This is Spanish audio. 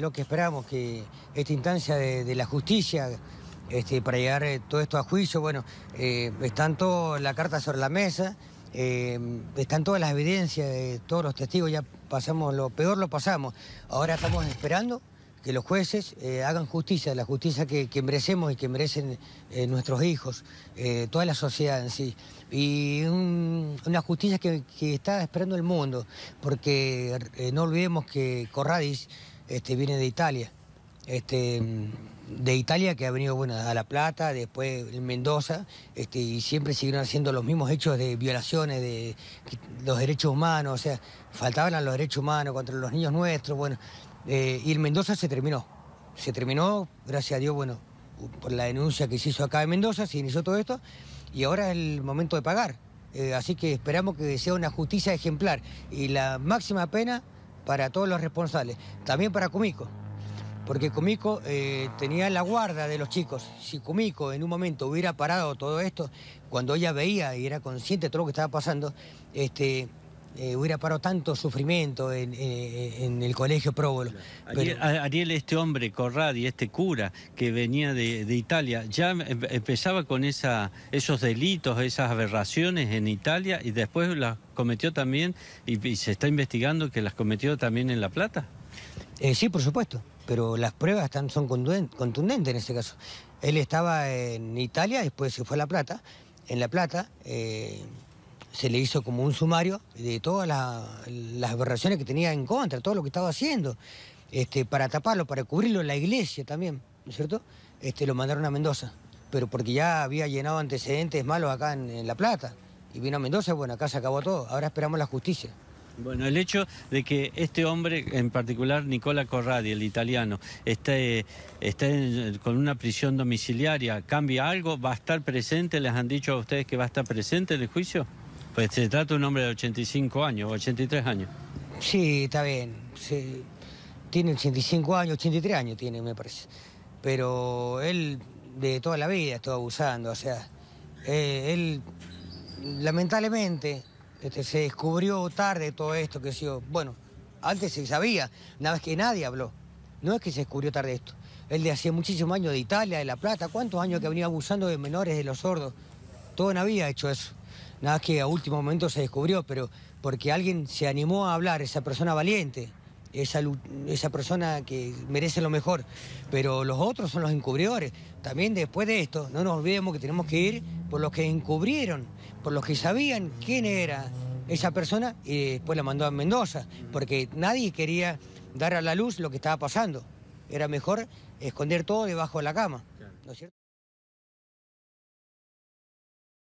lo que esperamos, que esta instancia de, la justicia, este, para llegar eh, todo esto a juicio, bueno, eh, están toda la carta sobre la mesa, eh, están todas las evidencias de todos los testigos, ya pasamos lo peor, lo pasamos. Ahora estamos esperando que los jueces hagan justicia, la justicia que, merecemos y que merecen nuestros hijos, toda la sociedad en sí. Y una justicia que, está esperando el mundo, porque no olvidemos que Corradis este, viene de Italia. Este, de Italia que ha venido bueno, a La Plata, después en Mendoza, este, y siempre siguieron haciendo los mismos hechos de violaciones de los derechos humanos, o sea, faltaban a los derechos humanos contra los niños nuestros, bueno, eh, y en Mendoza se terminó, se terminó, gracias a Dios, bueno, por la denuncia que se hizo acá en Mendoza, se inició todo esto, y ahora es el momento de pagar, eh, así que esperamos que sea una justicia ejemplar, y la máxima pena para todos los responsables, también para Kumiko, porque Cumico eh, tenía la guarda de los chicos. Si Kumiko en un momento hubiera parado todo esto, cuando ella veía y era consciente de todo lo que estaba pasando, este, eh, hubiera parado tanto sufrimiento en, eh, el colegio Próbolo. Ariel, este hombre, Corradi, este cura que venía de, Italia, ya em, em, empezaba con esos delitos, esas aberraciones en Italia y después las cometió también, y, se está investigando que las cometió también en La Plata. Eh, sí, por supuesto, pero las pruebas son contundentes en este caso. Él estaba en Italia, después se fue a La Plata. En La Plata se le hizo como un sumario de todas las aberraciones que tenía en contra, todo lo que estaba haciendo, este, para taparlo, para cubrirlo, la iglesia también, ¿no es cierto? Este, lo mandaron a Mendoza, pero porque ya había llenado antecedentes malos acá en, La Plata, y vino a Mendoza, bueno, acá se acabó todo, ahora esperamos la justicia. Bueno, el hecho de que este hombre, en particular Nicola Corradi, el italiano, esté, esté, con una prisión domiciliaria, ¿cambia algo? ¿Va a estar presente? ¿Les han dicho a ustedes que va a estar presente en el juicio? Pues se trata de un hombre de 85 años, 83 años. Sí, está bien. Tiene 85 años, 83 años tiene, me parece. Pero él de toda la vida estuvo abusando, o sea, eh, él lamentablemente este, se descubrió tarde todo esto que yo, bueno, antes se sabía, nada más que nadie habló. No es que se descubrió tarde esto. Él de hacía muchísimos años de Italia, de La Plata, ¿cuántos años que venía abusando de menores, de los sordos? Todo no había hecho eso. Nada que a último momento se descubrió, pero porque alguien se animó a hablar, esa persona valiente, esa, esa persona que merece lo mejor. Pero los otros son los encubridores. También después de esto, no nos olvidemos que tenemos que ir por los que encubrieron, por los que sabían quién era esa persona y después la mandó a Mendoza, porque nadie quería dar a la luz lo que estaba pasando. Era mejor esconder todo debajo de la cama. ¿no es cierto?